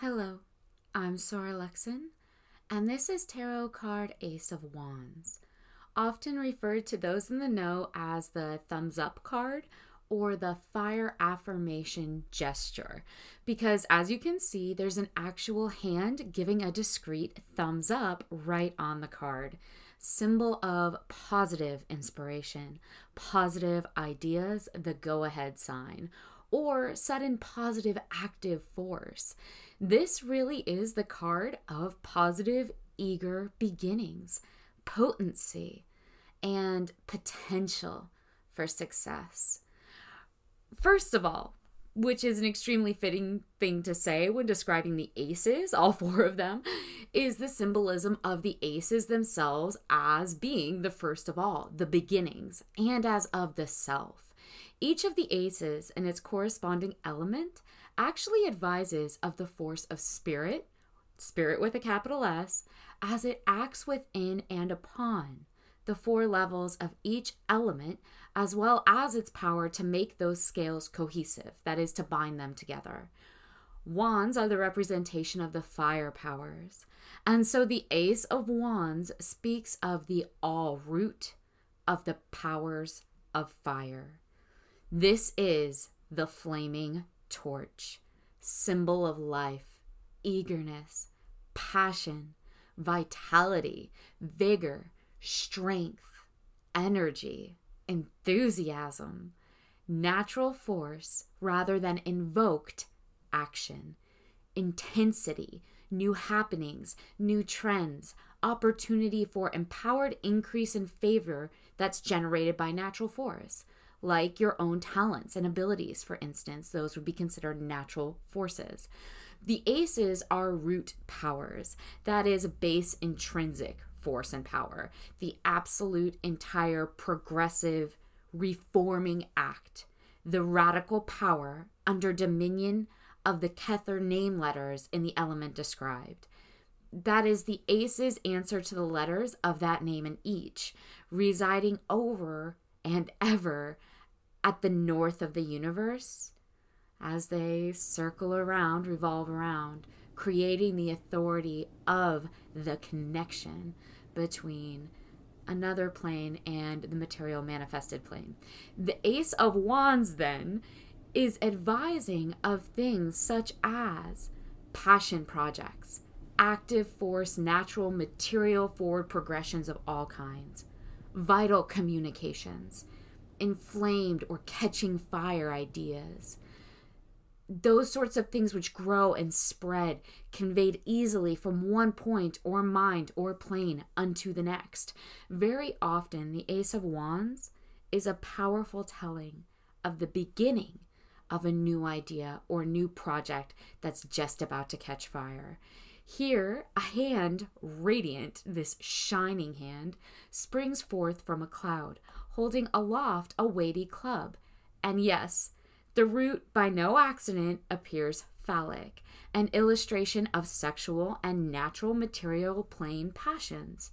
Hello, I'm Sora Luxon, and this is Tarot Card Ace of Wands, often referred to those in the know as the thumbs up card or the fire affirmation gesture, because as you can see, there's an actual hand giving a discreet thumbs up right on the card. Symbol of positive inspiration, positive ideas, the go ahead sign or sudden positive active force. This really is the card of positive, eager beginnings, potency, and potential for success. First of all, which is an extremely fitting thing to say when describing the aces, all four of them, is the symbolism of the aces themselves as being the first of all, the beginnings, and as of the self. Each of the aces and its corresponding element actually advises of the force of spirit, spirit with a capital S, as it acts within and upon the four levels of each element, as well as its power to make those scales cohesive, that is, to bind them together. Wands are the representation of the fire powers. And so the Ace of Wands speaks of the all root of the powers of fire. This is the flaming torch, symbol of life, eagerness, passion, vitality, vigor, strength, energy, enthusiasm, natural force rather than invoked action, intensity, new happenings, new trends, opportunity for empowered increase in favor that's generated by natural force like your own talents and abilities, for instance. Those would be considered natural forces. The aces are root powers, that is, base intrinsic force and power, the absolute, entire, progressive, reforming act, the radical power under dominion of the Kether name letters in the element described. That is the aces answer to the letters of that name in each, residing over and ever at the north of the universe as they circle around, revolve around, creating the authority of the connection between another plane and the material manifested plane. The Ace of Wands then is advising of things such as passion projects, active force, natural material forward progressions of all kinds, vital communications inflamed or catching fire ideas. Those sorts of things which grow and spread, conveyed easily from one point or mind or plane unto the next. Very often, the Ace of Wands is a powerful telling of the beginning of a new idea or new project that's just about to catch fire. Here, a hand, radiant, this shining hand, springs forth from a cloud, holding aloft a weighty club. And yes, the root by no accident appears phallic, an illustration of sexual and natural material plane passions.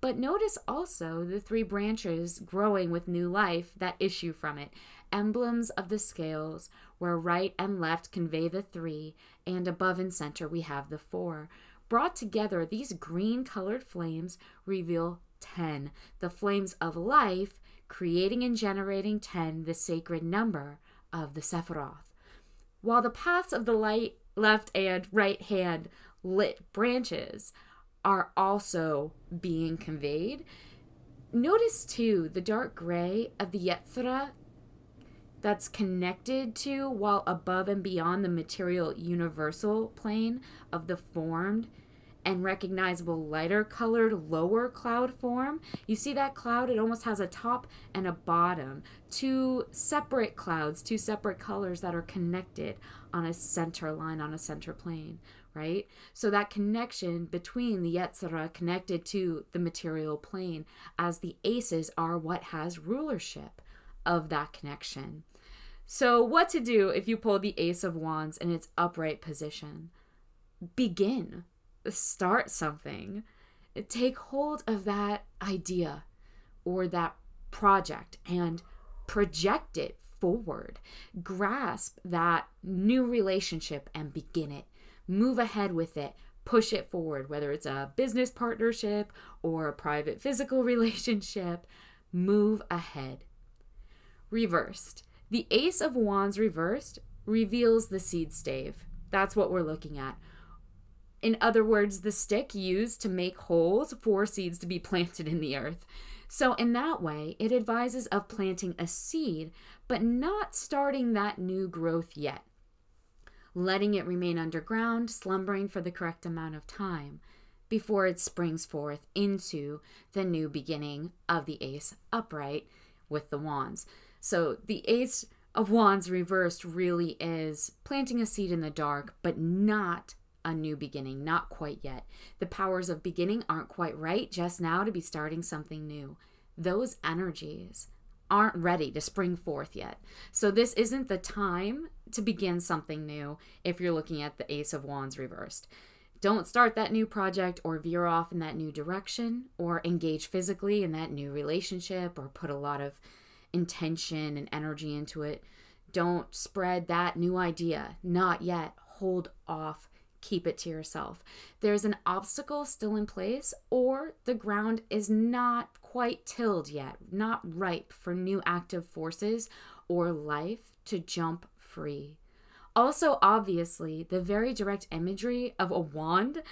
But notice also the three branches growing with new life that issue from it, emblems of the scales, where right and left convey the three, and above and center we have the four. Brought together, these green colored flames reveal ten, the flames of life creating and generating 10, the sacred number of the Sephiroth. While the paths of the light, left and right hand lit branches are also being conveyed, notice too the dark gray of the Yetzira that's connected to while above and beyond the material universal plane of the formed and recognizable lighter colored lower cloud form. You see that cloud? It almost has a top and a bottom. Two separate clouds, two separate colors that are connected on a center line, on a center plane, right? So that connection between the Yetzirah connected to the material plane as the aces are what has rulership of that connection. So what to do if you pull the ace of wands in its upright position? Begin start something, take hold of that idea or that project and project it forward. Grasp that new relationship and begin it. Move ahead with it. Push it forward, whether it's a business partnership or a private physical relationship. Move ahead. Reversed. The Ace of Wands reversed reveals the seed stave. That's what we're looking at. In other words, the stick used to make holes for seeds to be planted in the earth. So, in that way, it advises of planting a seed, but not starting that new growth yet, letting it remain underground, slumbering for the correct amount of time before it springs forth into the new beginning of the ace upright with the wands. So, the ace of wands reversed really is planting a seed in the dark, but not a new beginning, not quite yet. The powers of beginning aren't quite right just now to be starting something new. Those energies aren't ready to spring forth yet. So, this isn't the time to begin something new if you're looking at the Ace of Wands reversed. Don't start that new project or veer off in that new direction or engage physically in that new relationship or put a lot of intention and energy into it. Don't spread that new idea. Not yet. Hold off keep it to yourself. There's an obstacle still in place, or the ground is not quite tilled yet, not ripe for new active forces or life to jump free. Also, obviously, the very direct imagery of a wand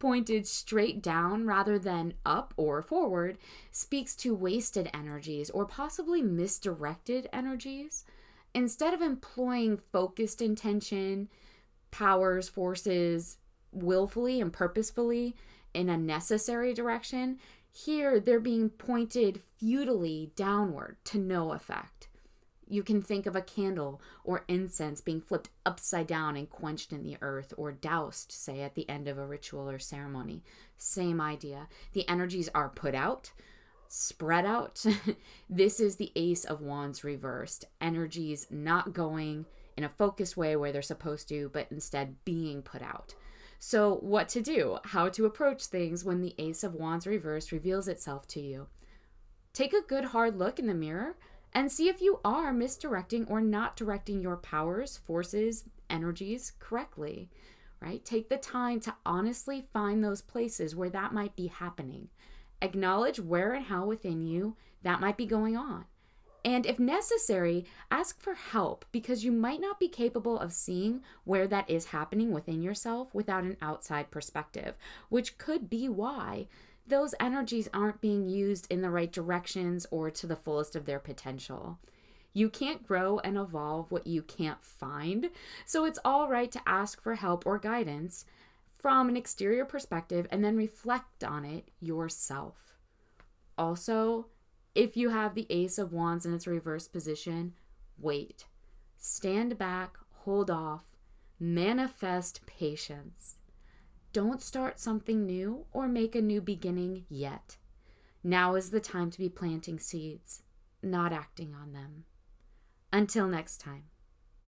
pointed straight down rather than up or forward speaks to wasted energies or possibly misdirected energies. Instead of employing focused intention, powers, forces willfully and purposefully in a necessary direction. Here, they're being pointed futilely downward to no effect. You can think of a candle or incense being flipped upside down and quenched in the earth, or doused, say, at the end of a ritual or ceremony. Same idea. The energies are put out, spread out. this is the Ace of Wands reversed. Energies not going, in a focused way where they're supposed to, but instead being put out. So, what to do, how to approach things when the Ace of Wands reversed reveals itself to you. Take a good hard look in the mirror and see if you are misdirecting or not directing your powers, forces, energies correctly, right? Take the time to honestly find those places where that might be happening. Acknowledge where and how within you that might be going on. And if necessary, ask for help because you might not be capable of seeing where that is happening within yourself without an outside perspective, which could be why those energies aren't being used in the right directions or to the fullest of their potential. You can't grow and evolve what you can't find, so it's all right to ask for help or guidance from an exterior perspective and then reflect on it yourself. Also, if you have the Ace of Wands in its reverse position, wait. Stand back, hold off, manifest patience. Don't start something new or make a new beginning yet. Now is the time to be planting seeds, not acting on them. Until next time.